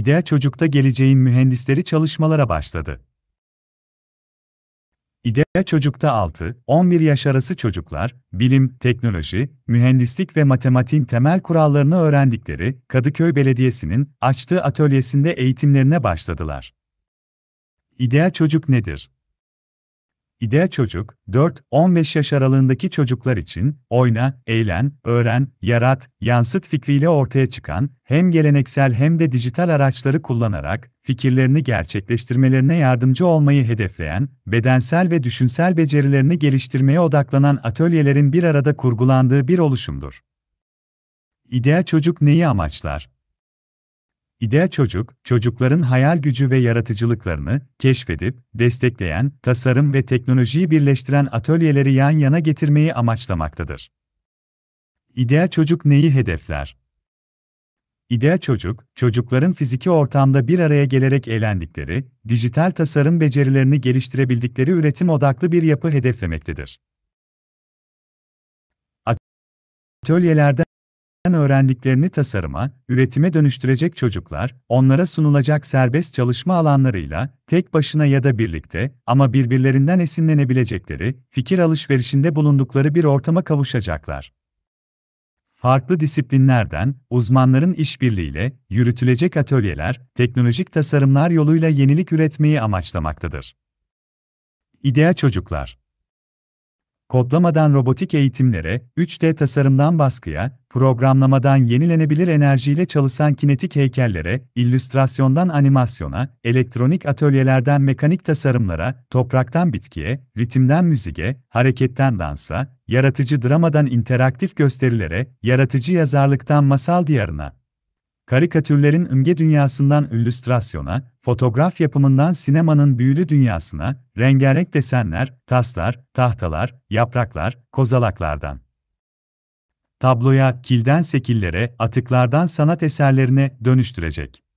İdeal Çocuk'ta geleceğin mühendisleri çalışmalara başladı. İdeal Çocuk'ta 6-11 yaş arası çocuklar, bilim, teknoloji, mühendislik ve matematiğin temel kurallarını öğrendikleri Kadıköy Belediyesi'nin açtığı atölyesinde eğitimlerine başladılar. İdeal Çocuk nedir? İdea Çocuk, 4-15 yaş aralığındaki çocuklar için oyna, eğlen, öğren, yarat, yansıt fikriyle ortaya çıkan, hem geleneksel hem de dijital araçları kullanarak fikirlerini gerçekleştirmelerine yardımcı olmayı hedefleyen, bedensel ve düşünsel becerilerini geliştirmeye odaklanan atölyelerin bir arada kurgulandığı bir oluşumdur. İdea Çocuk neyi amaçlar? İdea Çocuk, çocukların hayal gücü ve yaratıcılıklarını keşfedip, destekleyen, tasarım ve teknolojiyi birleştiren atölyeleri yan yana getirmeyi amaçlamaktadır. İdea Çocuk neyi hedefler? İdea Çocuk, çocukların fiziki ortamda bir araya gelerek eğlendikleri, dijital tasarım becerilerini geliştirebildikleri üretim odaklı bir yapı hedeflemektedir. Atölyelerde öğrendiklerini tasarıma, üretime dönüştürecek çocuklar, onlara sunulacak serbest çalışma alanlarıyla, tek başına ya da birlikte ama birbirlerinden esinlenebilecekleri, fikir alışverişinde bulundukları bir ortama kavuşacaklar. Farklı disiplinlerden, uzmanların işbirliğiyle, yürütülecek atölyeler, teknolojik tasarımlar yoluyla yenilik üretmeyi amaçlamaktadır. İdea Çocuklar kodlamadan robotik eğitimlere, 3D tasarımdan baskıya, programlamadan yenilenebilir enerjiyle çalışan kinetik heykellere, illüstrasyondan animasyona, elektronik atölyelerden mekanik tasarımlara, topraktan bitkiye, ritimden müziğe, hareketten dansa, yaratıcı dramadan interaktif gösterilere, yaratıcı yazarlıktan masal diyarına, Karikatürlerin ümge dünyasından illüstrasyona, fotoğraf yapımından sinemanın büyülü dünyasına, rengarenk desenler, taslar, tahtalar, yapraklar, kozalaklardan. Tabloya, kilden sekillere, atıklardan sanat eserlerine dönüştürecek.